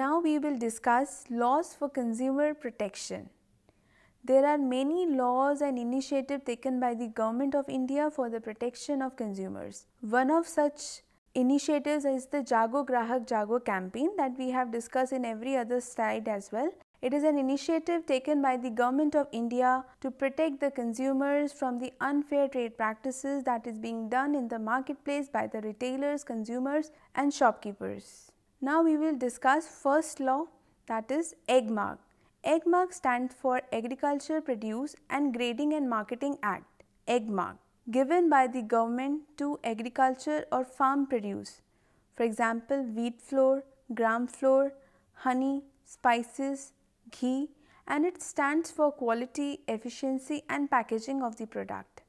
Now we will discuss laws for consumer protection. There are many laws and initiatives taken by the Government of India for the protection of consumers. One of such initiatives is the Jago Grahak Jago campaign that we have discussed in every other slide as well. It is an initiative taken by the Government of India to protect the consumers from the unfair trade practices that is being done in the marketplace by the retailers, consumers and shopkeepers. Now we will discuss first law that is EGMARC. EGMARC stands for Agriculture Produce and Grading and Marketing Act, EGMARC, given by the government to agriculture or farm produce. For example, wheat flour, gram flour, honey, spices, ghee and it stands for quality, efficiency and packaging of the product.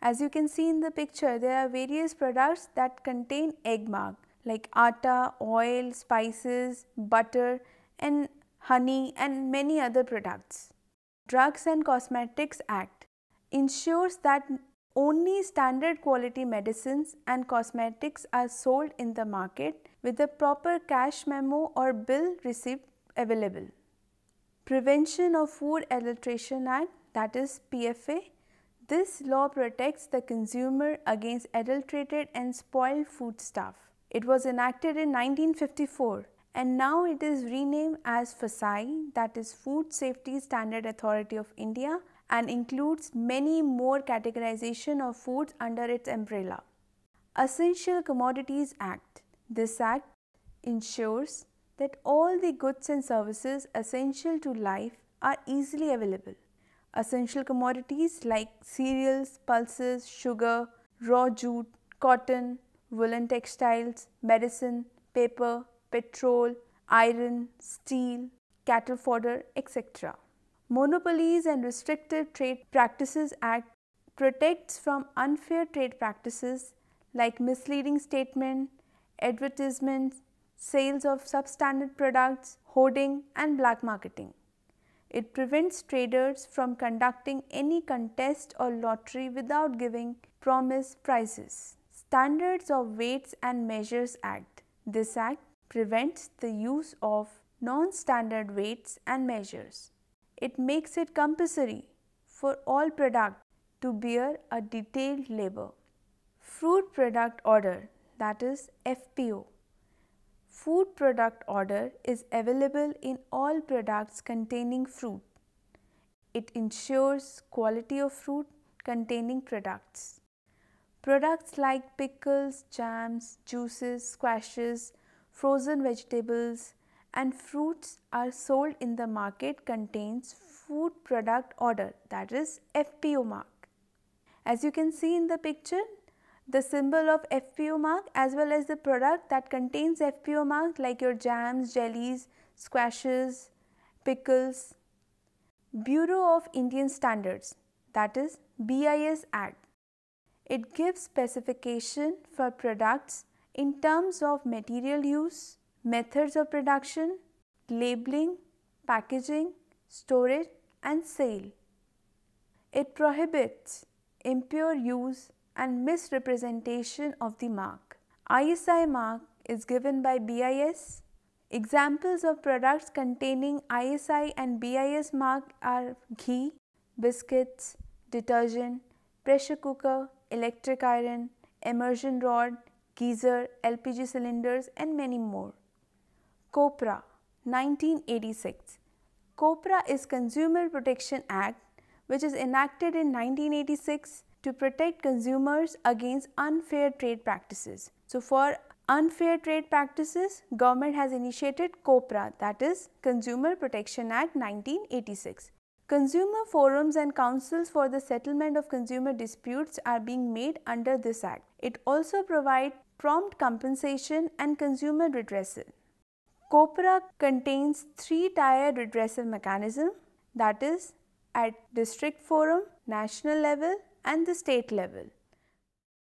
As you can see in the picture, there are various products that contain egg mark like atta, oil, spices, butter, and honey, and many other products. Drugs and Cosmetics Act ensures that only standard quality medicines and cosmetics are sold in the market with a proper cash memo or bill receipt available. Prevention of Food Adulteration Act that is PFA. This law protects the consumer against adulterated and spoiled food stuff. It was enacted in 1954 and now it is renamed as FASAI that is Food Safety Standard Authority of India and includes many more categorization of foods under its umbrella. Essential Commodities Act. This act ensures that all the goods and services essential to life are easily available. Essential commodities like cereals, pulses, sugar, raw jute, cotton, woolen textiles, medicine, paper, petrol, iron, steel, cattle fodder, etc. Monopolies and restrictive trade practices act protects from unfair trade practices like misleading statements, advertisements, sales of substandard products, hoarding and black marketing. It prevents traders from conducting any contest or lottery without giving promised prizes. Standards of Weights and Measures Act. This act prevents the use of non-standard weights and measures. It makes it compulsory for all products to bear a detailed label. Fruit Product Order that is FPO. Food Product Order is available in all products containing fruit. It ensures quality of fruit containing products. Products like pickles, jams, juices, squashes, frozen vegetables and fruits are sold in the market contains food product order that is FPO mark. As you can see in the picture, the symbol of FPO mark as well as the product that contains FPO mark like your jams, jellies, squashes, pickles. Bureau of Indian Standards that is BIS Act it gives specification for products in terms of material use, methods of production, labeling, packaging, storage and sale. It prohibits impure use and misrepresentation of the mark. ISI mark is given by BIS. Examples of products containing ISI and BIS mark are ghee, biscuits, detergent, pressure cooker, electric iron, immersion rod, geyser, LPG cylinders and many more. COPRA 1986 COPRA is Consumer Protection Act which is enacted in 1986 to protect consumers against unfair trade practices. So for unfair trade practices, government has initiated COPRA that is Consumer Protection Act 1986. Consumer forums and councils for the settlement of consumer disputes are being made under this Act. It also provides prompt compensation and consumer redressal. COPRA contains three-tier redressal mechanism that is at district forum, national level and the state level.